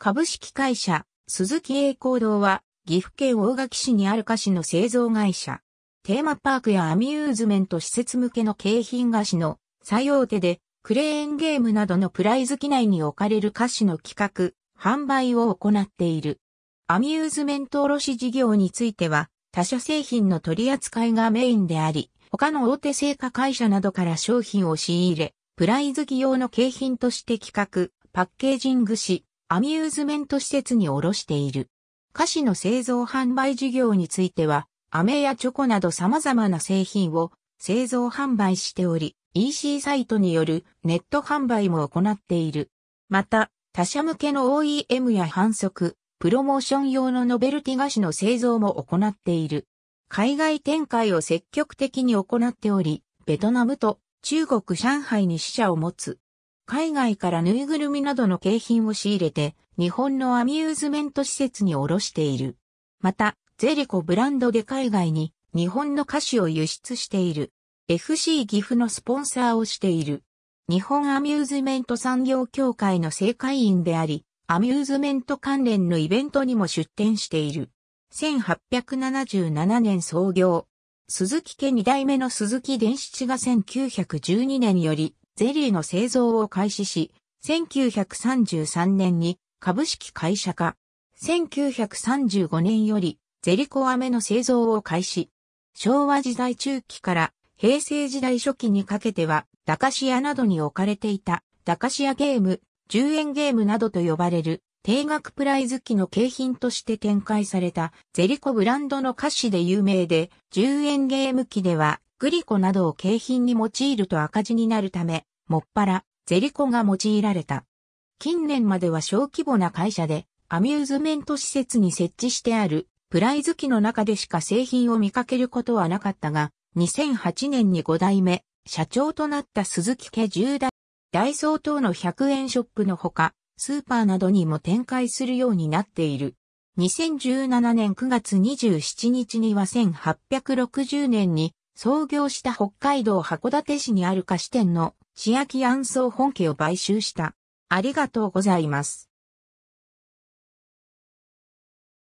株式会社、鈴木栄光堂は、岐阜県大垣市にある菓子の製造会社。テーマパークやアミューズメント施設向けの景品菓子の最大手で、クレーンゲームなどのプライズ機内に置かれる菓子の企画、販売を行っている。アミューズメント卸事業については、他社製品の取り扱いがメインであり、他の大手製菓会社などから商品を仕入れ、プライズ企業の景品として企画、パッケージングし、アミューズメント施設に卸している。菓子の製造販売事業については、飴やチョコなど様々な製品を製造販売しており、EC サイトによるネット販売も行っている。また、他社向けの OEM や反則、プロモーション用のノベルティ菓子の製造も行っている。海外展開を積極的に行っており、ベトナムと中国上海に支社を持つ。海外からぬいぐるみなどの景品を仕入れて、日本のアミューズメント施設に卸している。また、ゼリコブランドで海外に日本の菓子を輸出している。FC 岐阜のスポンサーをしている。日本アミューズメント産業協会の正会員であり、アミューズメント関連のイベントにも出展している。1877年創業。鈴木家二代目の鈴木伝七が1912年よりゼリーの製造を開始し、1933年に株式会社化。1935年よりゼリコ飴の製造を開始。昭和時代中期から平成時代初期にかけては、駄菓子屋などに置かれていた、駄菓子屋ゲーム、10円ゲームなどと呼ばれる、定額プライズ機の景品として展開された、ゼリコブランドの菓子で有名で、10円ゲーム機では、グリコなどを景品に用いると赤字になるため、もっぱら、ゼリコが用いられた。近年までは小規模な会社で、アミューズメント施設に設置してある、プライズ機の中でしか製品を見かけることはなかったが、2008年に5代目、社長となった鈴木家10代、ダイソー等の100円ショップのほか、スーパーなどにも展開するようになっている。2017年9月27日には1860年に創業した北海道函館市にある菓子店の千秋安荘本家を買収した。ありがとうございます。